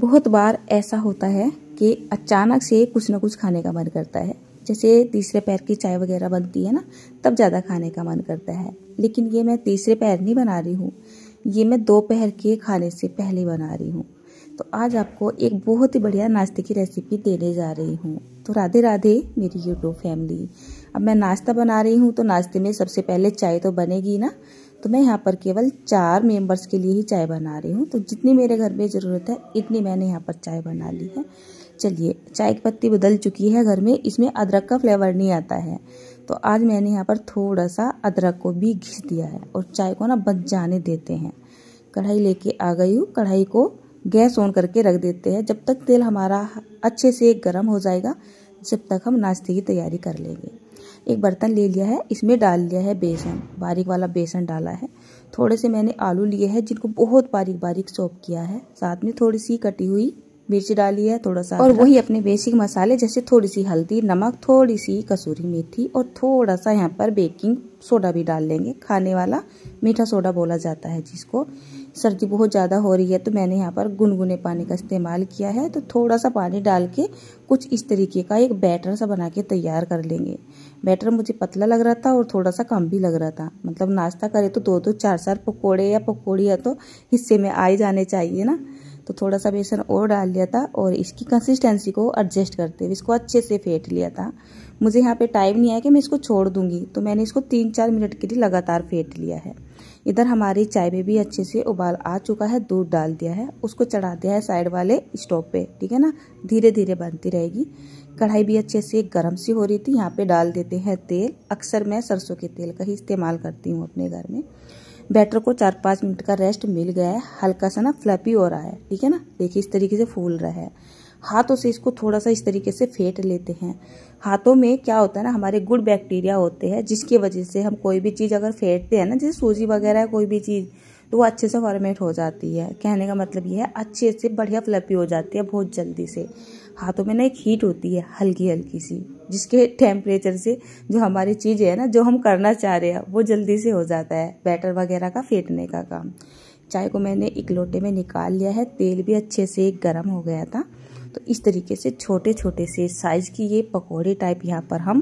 बहुत बार ऐसा होता है कि अचानक से कुछ ना कुछ खाने का मन करता है जैसे तीसरे पैर की चाय वगैरह बनती है ना तब ज़्यादा खाने का मन करता है लेकिन ये मैं तीसरे पैर नहीं बना रही हूँ ये मैं दोपहर के खाने से पहले बना रही हूँ तो आज आपको एक बहुत ही बढ़िया नाश्ते की रेसिपी देने जा रही हूँ तो राधे राधे मेरी यूट्यूब फैमिली अब मैं नाश्ता बना रही हूँ तो नाश्ते में सबसे पहले चाय तो बनेगी ना तो मैं यहाँ पर केवल चार मेंबर्स के लिए ही चाय बना रही हूँ तो जितनी मेरे घर में ज़रूरत है इतनी मैंने यहाँ पर चाय बना ली है चलिए चाय की पत्ती बदल चुकी है घर में इसमें अदरक का फ्लेवर नहीं आता है तो आज मैंने यहाँ पर थोड़ा सा अदरक को भी घिस दिया है और चाय को ना बच जाने देते हैं कढ़ाई लेके आ गई हूँ कढ़ाई को गैस ऑन करके रख देते हैं जब तक तेल हमारा अच्छे से गर्म हो जाएगा जब तक हम नाश्ते की तैयारी कर लेंगे एक बर्तन ले लिया है इसमें डाल लिया है बेसन बारीक वाला बेसन डाला है थोड़े से मैंने आलू लिए हैं जिनको बहुत बारीक बारीक सॉप किया है साथ में थोड़ी सी कटी हुई मिर्च डाली है थोड़ा सा और वही अपने बेसिक मसाले जैसे थोड़ी सी हल्दी नमक थोड़ी सी कसूरी मेथी और थोड़ा सा यहाँ पर बेकिंग सोडा भी डाल लेंगे खाने वाला मीठा सोडा बोला जाता है जिसको सर्दी बहुत ज़्यादा हो रही है तो मैंने यहाँ पर गुनगुने पानी का इस्तेमाल किया है तो थोड़ा सा पानी डाल के कुछ इस तरीके का एक बैटर सा बना के तैयार कर लेंगे बैटर मुझे पतला लग रहा था और थोड़ा सा कम भी लग रहा था मतलब नाश्ता करें तो दो दो चार चार पकौड़े या पकौड़ियाँ तो हिस्से में आ ही जाने चाहिए ना तो थोड़ा सा बेसन और डाल लिया था और इसकी कंसिस्टेंसी को एडजस्ट करते हुए इसको अच्छे से फेंट लिया था मुझे यहाँ पे टाइम नहीं आया कि मैं इसको छोड़ दूंगी तो मैंने इसको तीन चार मिनट के लिए लगातार फेंट लिया है इधर हमारी चाय में भी अच्छे से उबाल आ चुका है दूध डाल दिया है उसको चढ़ा दिया है साइड वाले स्टोव पे ठीक है ना धीरे धीरे बनती रहेगी कढ़ाई भी अच्छे से गर्म सी हो रही थी यहाँ पे डाल देते हैं तेल अक्सर मैं सरसों के तेल का ही इस्तेमाल करती हूँ अपने घर में बैटर को चार पाँच मिनट का रेस्ट मिल गया है हल्का सा ना फ्लैपी हो रहा है ठीक है ना देखिए इस तरीके से फूल रहा है हाथों से इसको थोड़ा सा इस तरीके से फेंट लेते हैं हाथों में क्या होता है ना हमारे गुड बैक्टीरिया होते हैं जिसकी वजह से हम कोई भी चीज़ अगर फेंटते हैं ना जैसे सूजी वगैरह कोई भी चीज़ तो वो अच्छे से फॉर्मेट हो जाती है कहने का मतलब ये है अच्छे से बढ़िया फ्लैपी हो जाती है बहुत जल्दी से हाथों में ना एक हीट होती है हल्की हल्की सी जिसके टेम्परेचर से जो हमारी चीज़ है ना जो हम करना चाह रहे हैं वो जल्दी से हो जाता है बैटर वगैरह का फेंटने का काम चाय को मैंने एक लोटे में निकाल लिया है तेल भी अच्छे से गर्म हो गया था तो इस तरीके से छोटे छोटे से साइज़ की ये पकौड़े टाइप यहाँ पर हम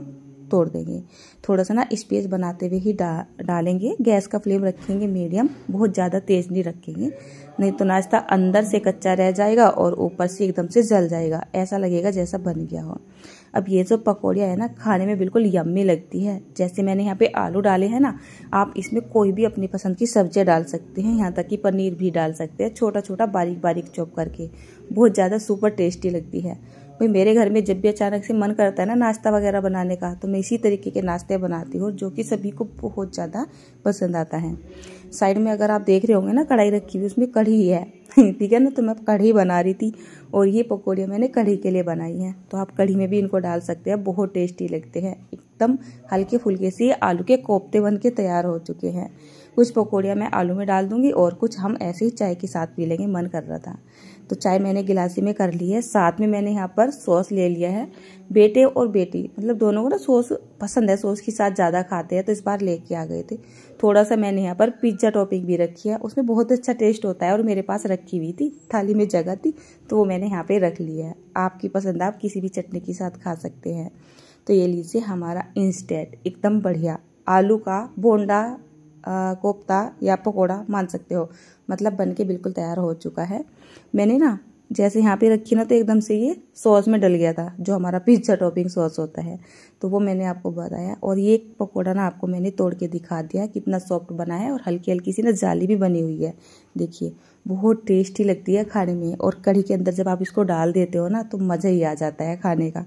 तोड़ देंगे थोड़ा सा ना स्पेस बनाते हुए ही डा, डालेंगे गैस का फ्लेम रखेंगे मीडियम बहुत ज़्यादा तेज़ नहीं रखेंगे नहीं तो नाश्ता अंदर से कच्चा रह जाएगा और ऊपर से एकदम से जल जाएगा ऐसा लगेगा जैसा बन गया हो अब ये जो पकौड़िया है ना खाने में बिल्कुल यम्मी लगती है जैसे मैंने यहाँ पे आलू डाले हैं ना आप इसमें कोई भी अपनी पसंद की सब्जियाँ डाल सकते हैं यहाँ तक कि पनीर भी डाल सकते हैं छोटा छोटा बारीक बारीक चॉप करके बहुत ज़्यादा सुपर टेस्टी लगती है भाई मेरे घर में जब भी अचानक से मन करता है ना नाश्ता वगैरह बनाने का तो मैं इसी तरीके के नाश्ते बनाती हूँ जो कि सभी को बहुत ज़्यादा पसंद आता है साइड में अगर आप देख रहे होंगे ना कढ़ाई रखी हुई उसमें कढ़ी है ठीक है ना तो मैं कढ़ी बना रही थी और ये पकौड़ियाँ मैंने कढ़ी के लिए बनाई हैं तो आप कढ़ी में भी इनको डाल सकते हैं बहुत टेस्टी लगते हैं एकदम हल्के फुल्के से आलू के कोफ्ते बन के तैयार हो चुके हैं कुछ पकौड़ियाँ मैं आलू में डाल दूंगी और कुछ हम ऐसे ही चाय के साथ पी लेंगे मन कर रहा था तो चाय मैंने गिलासी में कर ली है साथ में मैंने यहाँ पर सॉस ले लिया है बेटे और बेटी मतलब दोनों को ना सॉस पसंद है सॉस के साथ ज़्यादा खाते हैं तो इस बार लेके आ गए थे थोड़ा सा मैंने यहाँ पर पिज्ज़ा टॉपिंग भी रखी है उसमें बहुत अच्छा टेस्ट होता है और मेरे पास रखी हुई थी थाली में जगह थी तो वो मैंने यहाँ पर रख लिया है आपकी पसंद आप किसी भी चटनी के साथ खा सकते हैं तो ये लीजिए हमारा इंस्टेंट एकदम बढ़िया आलू का बोंडा कोफ्ता या पकोड़ा मान सकते हो मतलब बन के बिल्कुल तैयार हो चुका है मैंने ना जैसे यहाँ पे रखी ना तो एकदम से ये सॉस में डल गया था जो हमारा पिज्ज़ा टॉपिंग सॉस होता है तो वो मैंने आपको बताया और ये पकौड़ा ना आपको मैंने तोड़ के दिखा दिया कितना सॉफ्ट बना है और हल्की हल्की सी ना जाली भी बनी हुई है देखिए बहुत टेस्टी लगती है खाने में और कढ़ी के अंदर जब आप इसको डाल देते हो ना तो मज़ा ही आ जाता है खाने का